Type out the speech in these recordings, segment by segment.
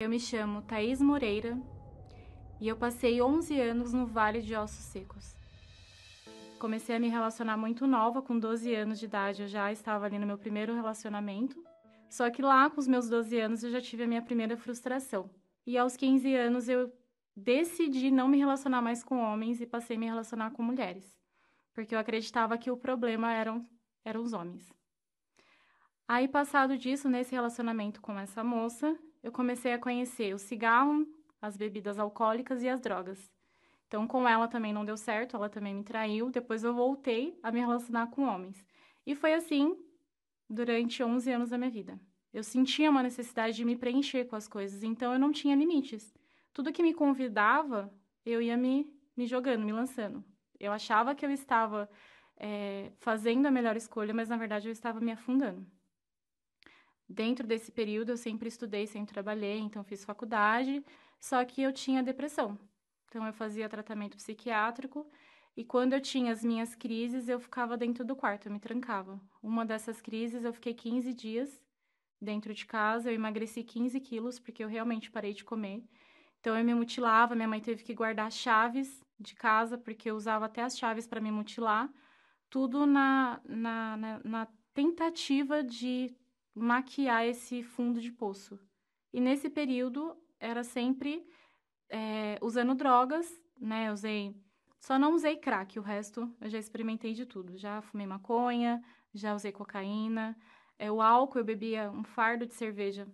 Eu me chamo Thaís Moreira e eu passei 11 anos no Vale de Ossos Secos. Comecei a me relacionar muito nova, com 12 anos de idade eu já estava ali no meu primeiro relacionamento. Só que lá, com os meus 12 anos, eu já tive a minha primeira frustração. E aos 15 anos eu decidi não me relacionar mais com homens e passei a me relacionar com mulheres. Porque eu acreditava que o problema eram, eram os homens. Aí, passado disso, nesse relacionamento com essa moça, eu comecei a conhecer o cigarro, as bebidas alcoólicas e as drogas. Então, com ela também não deu certo, ela também me traiu. Depois, eu voltei a me relacionar com homens. E foi assim durante 11 anos da minha vida. Eu sentia uma necessidade de me preencher com as coisas, então eu não tinha limites. Tudo que me convidava, eu ia me, me jogando, me lançando. Eu achava que eu estava é, fazendo a melhor escolha, mas na verdade eu estava me afundando. Dentro desse período eu sempre estudei, sempre trabalhei, então fiz faculdade, só que eu tinha depressão. Então eu fazia tratamento psiquiátrico e quando eu tinha as minhas crises, eu ficava dentro do quarto, eu me trancava. Uma dessas crises eu fiquei 15 dias dentro de casa, eu emagreci 15 quilos porque eu realmente parei de comer. Então eu me mutilava, minha mãe teve que guardar chaves de casa porque eu usava até as chaves para me mutilar, tudo na, na, na, na tentativa de maquiar esse fundo de poço. E nesse período era sempre é, usando drogas, né? Usei. Só não usei crack, o resto eu já experimentei de tudo. Já fumei maconha, já usei cocaína. É, o álcool, eu bebia um fardo de cerveja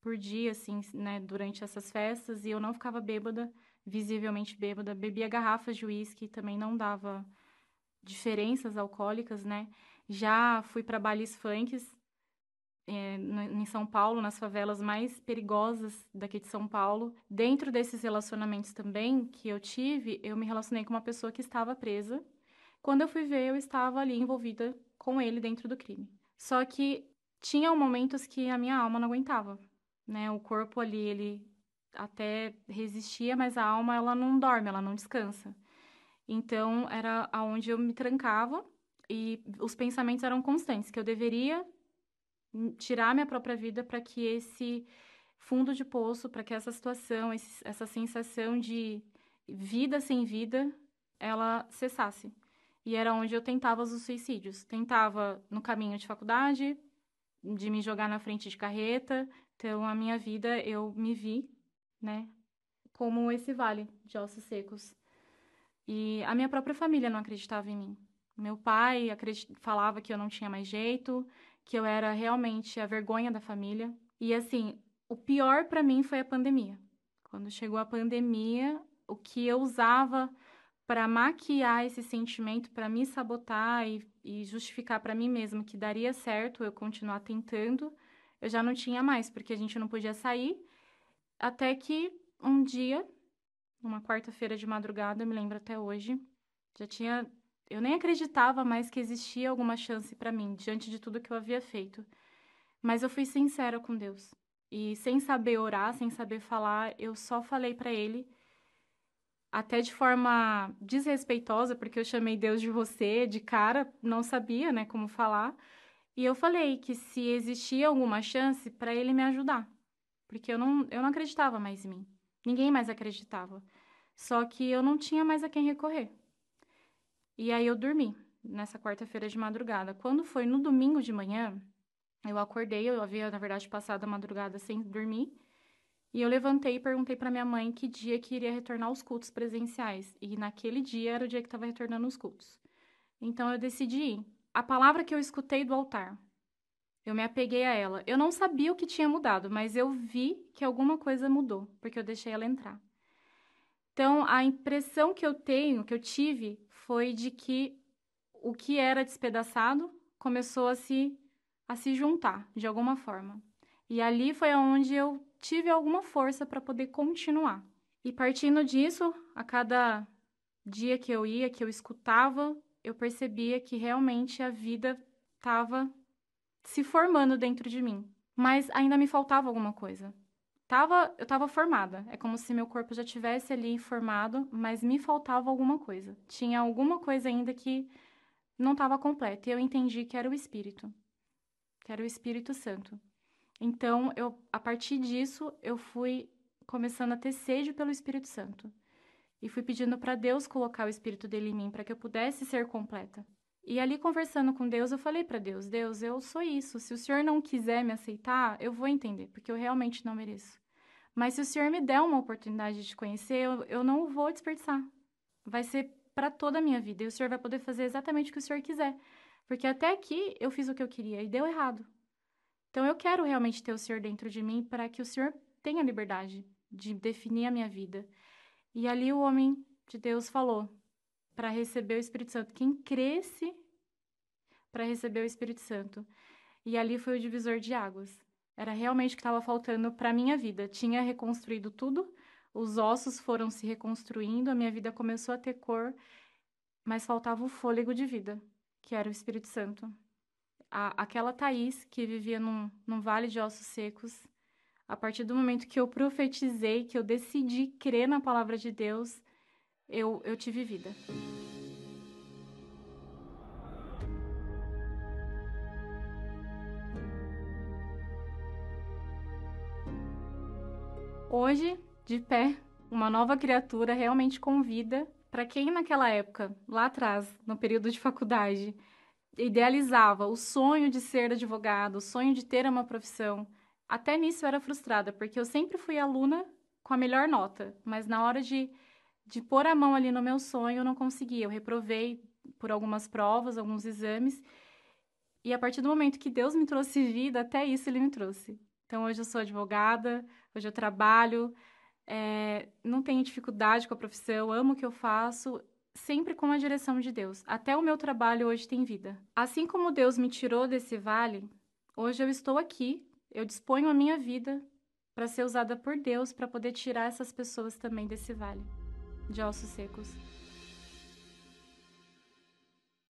por dia, assim, né, durante essas festas, e eu não ficava bêbada, visivelmente bêbada. Bebia garrafas de uísque, também não dava diferenças alcoólicas, né? Já fui para bailes funks, é, em São Paulo, nas favelas mais perigosas daqui de São Paulo. Dentro desses relacionamentos também que eu tive, eu me relacionei com uma pessoa que estava presa. Quando eu fui ver, eu estava ali envolvida com ele dentro do crime. Só que tinha momentos que a minha alma não aguentava, né? O corpo ali, ele até resistia, mas a alma, ela não dorme, ela não descansa. Então, era aonde eu me trancava e os pensamentos eram constantes, que eu deveria Hum, tirar minha própria vida para que esse fundo de poço, para que essa situação, esse, essa sensação de vida sem vida, ela cessasse. E era onde eu tentava os suicídios. Tentava no caminho de faculdade, de me jogar na frente de carreta. Então, a minha vida, eu me vi, né, como esse vale de ossos secos. E a minha própria família não acreditava em mim. Meu pai acredit... falava que eu não tinha mais jeito, que eu era realmente a vergonha da família. E assim, o pior para mim foi a pandemia. Quando chegou a pandemia, o que eu usava para maquiar esse sentimento, para me sabotar e, e justificar para mim mesma que daria certo eu continuar tentando, eu já não tinha mais, porque a gente não podia sair. Até que um dia, numa quarta-feira de madrugada, eu me lembro até hoje, já tinha eu nem acreditava mais que existia alguma chance para mim, diante de tudo que eu havia feito. Mas eu fui sincera com Deus. E sem saber orar, sem saber falar, eu só falei para ele até de forma desrespeitosa, porque eu chamei Deus de você de cara, não sabia, né, como falar. E eu falei que se existia alguma chance para ele me ajudar, porque eu não, eu não acreditava mais em mim. Ninguém mais acreditava. Só que eu não tinha mais a quem recorrer. E aí eu dormi nessa quarta-feira de madrugada. Quando foi no domingo de manhã, eu acordei, eu havia, na verdade, passado a madrugada sem dormir. E eu levantei e perguntei para minha mãe que dia que iria retornar os cultos presenciais. E naquele dia era o dia que estava retornando os cultos. Então eu decidi ir. A palavra que eu escutei do altar, eu me apeguei a ela. Eu não sabia o que tinha mudado, mas eu vi que alguma coisa mudou, porque eu deixei ela entrar. Então, a impressão que eu tenho, que eu tive, foi de que o que era despedaçado começou a se, a se juntar de alguma forma. E ali foi onde eu tive alguma força para poder continuar. E partindo disso, a cada dia que eu ia, que eu escutava, eu percebia que realmente a vida estava se formando dentro de mim. Mas ainda me faltava alguma coisa. Tava, eu estava formada. É como se meu corpo já tivesse ali formado, mas me faltava alguma coisa. Tinha alguma coisa ainda que não estava completa. E eu entendi que era o Espírito. Que era o Espírito Santo. Então, eu, a partir disso, eu fui começando a ter sede pelo Espírito Santo. E fui pedindo para Deus colocar o Espírito dele em mim, para que eu pudesse ser completa. E ali conversando com Deus, eu falei para Deus: Deus, eu sou isso. Se o Senhor não quiser me aceitar, eu vou entender, porque eu realmente não mereço. Mas se o senhor me der uma oportunidade de te conhecer, eu, eu não vou desperdiçar. Vai ser para toda a minha vida. E o senhor vai poder fazer exatamente o que o senhor quiser. Porque até aqui eu fiz o que eu queria e deu errado. Então eu quero realmente ter o senhor dentro de mim para que o senhor tenha liberdade de definir a minha vida. E ali o homem de Deus falou para receber o Espírito Santo. Quem cresce para receber o Espírito Santo. E ali foi o divisor de águas. Era realmente o que estava faltando para minha vida. Tinha reconstruído tudo, os ossos foram se reconstruindo, a minha vida começou a ter cor, mas faltava o fôlego de vida, que era o Espírito Santo. A, aquela Thaís que vivia num, num vale de ossos secos, a partir do momento que eu profetizei, que eu decidi crer na palavra de Deus, eu, eu tive vida. Hoje, de pé, uma nova criatura realmente convida para quem naquela época, lá atrás, no período de faculdade, idealizava o sonho de ser advogado, o sonho de ter uma profissão. Até nisso eu era frustrada, porque eu sempre fui aluna com a melhor nota, mas na hora de, de pôr a mão ali no meu sonho, eu não conseguia. Eu reprovei por algumas provas, alguns exames, e a partir do momento que Deus me trouxe vida, até isso ele me trouxe. Então, hoje eu sou advogada, hoje eu trabalho, é, não tenho dificuldade com a profissão, amo o que eu faço, sempre com a direção de Deus. Até o meu trabalho hoje tem vida. Assim como Deus me tirou desse vale, hoje eu estou aqui, eu disponho a minha vida para ser usada por Deus para poder tirar essas pessoas também desse vale de ossos secos.